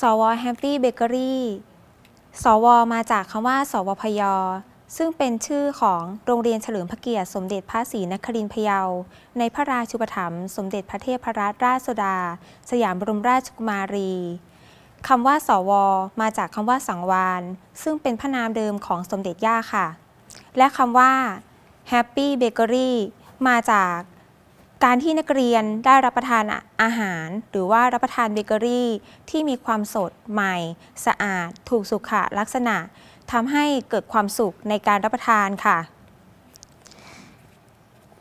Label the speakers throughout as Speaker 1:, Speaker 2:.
Speaker 1: สวแฮมตี้เบเกอรี่ สวมาจากคำว่า สวพยซึ่งเป็นชื่อของโรงเรียนเฉลิมพระเกียรติสมเด็จพระศรีนครินทร์พะเยาในพระราชูปถัมภ์สมเด็จพระเทพรรัตนราชสุดา สยามบรมราชกุมารีคำว่า สว มาจากคำว่า สังวานซึ่งเป็นพระนามเดิมของสมเด็จย่าค่ะ และคำว่าแฮปปี้เบเกอรี่มาจากการที่นักเรียนได้รับประทานอาหาร หรือว่ารับประทานเบเกอรี่ที่มีความสดใหม่สะอาด ถูกสุขลักษณะทำให้เกิดความสุขในการรับประทานค่ะ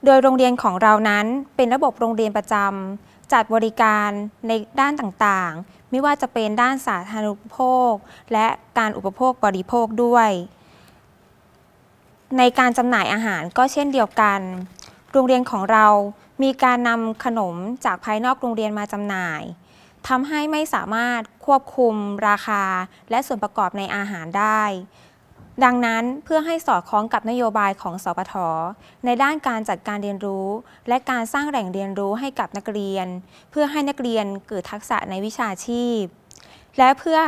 Speaker 1: โดยโรงเรียนของเรานั้นเป็นระบบโรงเรียนประจำจัดบริการในด้านต่างๆ ไม่ว่าจะเป็นด้านสาธารณูปโภค และการอุปโภคบริโภคด้วย ในการจำหน่ายอาหารก็เช่นเดียวกันโรงเรียนของเรามีการนำขนมจากภายนอกโรงเรียนมาจำหน่าย ทำให้ไม่สามารถควบคุมราคาและส่วนประกอบในอาหารได้ ดังนั้นเพื่อให้สอดคล้องกับนโยบายของสปทในด้านการจัดการเรียนรู้ และการสร้างแหล่งเรียนรู้ให้กับนักเรียน เพื่อให้นักเรียนเกิดทักษะในวิชาชีพและเพื่อ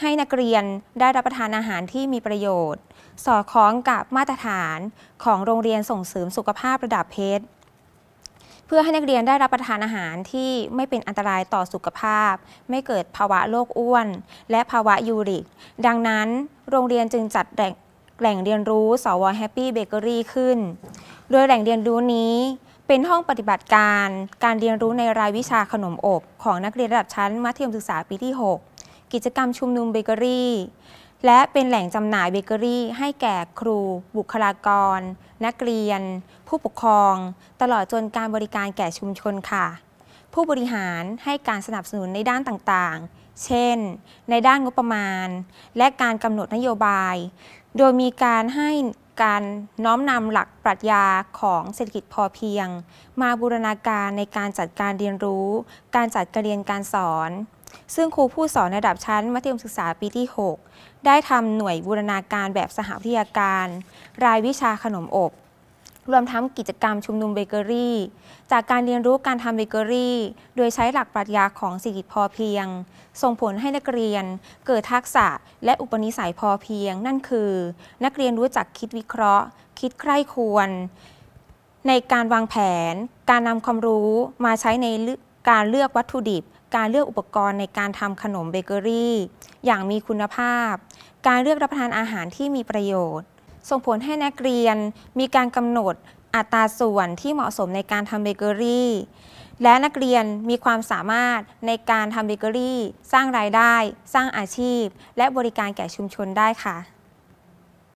Speaker 1: ให้นักเรียนได้รับประทานอาหารที่มีประโยชน์ สอดคล้องกับมาตรฐานของโรงเรียนส่งเสริมสุขภาพระดับเพชรเพื่อให้นักเรียนได้รับประทานอาหารที่ไม่เป็นอันตรายต่อสุขภาพ ไม่เกิดภาวะโรคอ้วน และภาวะยูริก ดังนั้นโรงเรียนจึงจัดแหล่งเรียนรู้สวอแฮปปี้เบเกอรี่ขึ้น โดยแหล่งเรียนรู้นี้เป็นห้องปฏิบัติการการเรียนรู้ในรายวิชาขนมอบ ของนักเรียนระดับชั้นมัธยมศึกษาปีที่ 6กิจกรรมชุมนุมเบเกอรี่ และเป็นแหล่งจำหน่ายเบเกอรี่ ให้แก่ครู บุคลากร นักเรียน ผู้ปกครอง ตลอดจนการบริการแก่ชุมชนค่ะ ผู้บริหารให้การสนับสนุนในด้านต่างๆ เช่น ในด้านงบประมาณ และการกำหนดนโยบาย โดยมีการให้การน้อมนำหลักปรัชญาของเศรษฐกิจพอเพียง มาบูรณาการในการจัดการเรียนรู้ การจัดการเรียนการสอนซึ่งครูผู้สอนระดับชั้นมัธยมศึกษาปีที่ 6 ได้ทำหน่วยบูรณาการแบบสหวิทยาการ รายวิชาขนมอบ รวมทั้งกิจกรรมชุมนุมเบเกอรี่ จากการเรียนรู้การทำเบเกอรี่ โดยใช้หลักปรัชญาของสิริพอเพียง ส่งผลให้นักเรียน เกิดทักษะและอุปนิสัยพอเพียง นั่นคือนักเรียนรู้จักคิดวิเคราะห์ คิดใคร่ควรในการวางแผน การนำความรู้มาใช้ในการเลือกวัตถุดิบ การเลือกอุปกรณ์ในการทำขนมเบเกอรี่อย่างมีคุณภาพ การเลือกรับประทานอาหารที่มีประโยชน์ ส่งผลให้นักเรียนมีการกำหนดอัตราส่วนที่เหมาะสมในการทำเบเกอรี่ และนักเรียนมีความสามารถในการทำเบเกอรี่ สร้างรายได้ สร้างอาชีพ และบริการแก่ชุมชนได้ค่ะ